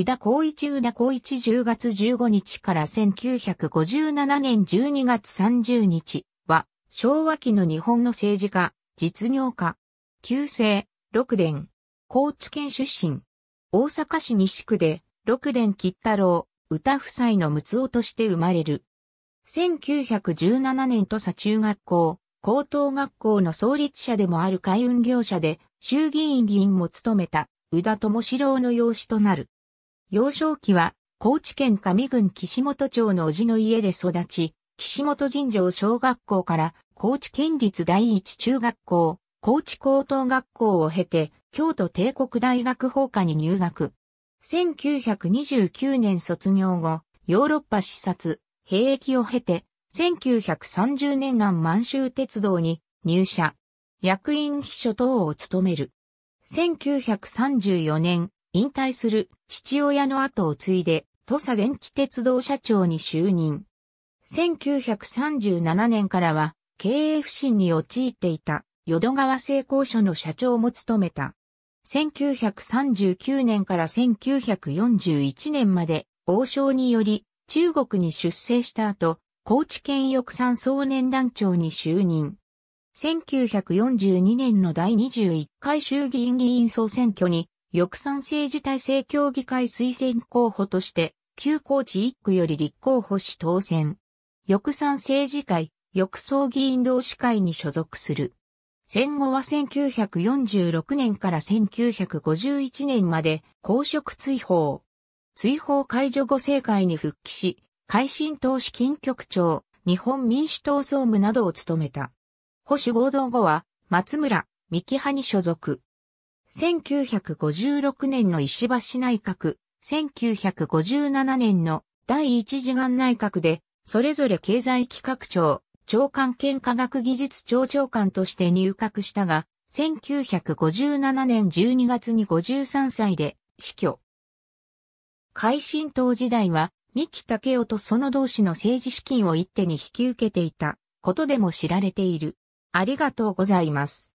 宇田光一宇田光一10月15日から1957年12月30日は、昭和期の日本の政治家、実業家、旧姓、六伝、高知県出身、大阪市西区で、六伝吉太郎、歌夫妻の六夫として生まれる。1917年土佐中学校、高等学校の創立者でもある海運業者で、衆議院議員も務めた、宇田智郎の養子となる。幼少期は、高知県上郡岸本町の叔父の家で育ち、岸本神城小学校から高知県立第一中学校、高知高等学校を経て、京都帝国大学法科に入学。1929年卒業後、ヨーロッパ視察、兵役を経て、1930年南満州鉄道に入社、役員秘書等を務める。1934年、引退する父親の後を継いで、土佐電気鉄道社長に就任。1937年からは、経営不振に陥っていた、淀川製鋼所の社長も務めた。1939年から1941年まで、王将により、中国に出征した後、高知県翼山総年団長に就任。1942年の第21回衆議院議員総選挙に翼賛政治体制協議会推薦候補として、旧高知1区より立候補し当選。翼賛政治会、翼総議員同士会に所属する。戦後は1946年から1951年まで公職追放。追放解除後政界に復帰し、改新党資金局長、日本民主党総務などを務めた。保守合同後は、松村、三木派に所属。1956年の石橋内閣、1957年の第一次元内閣で、それぞれ経済企画庁、長官兼科学技術庁長官として入閣したが、1957年12月に53歳で死去。海進党時代は、三木武夫とその同士の政治資金を一手に引き受けていたことでも知られている。ありがとうございます。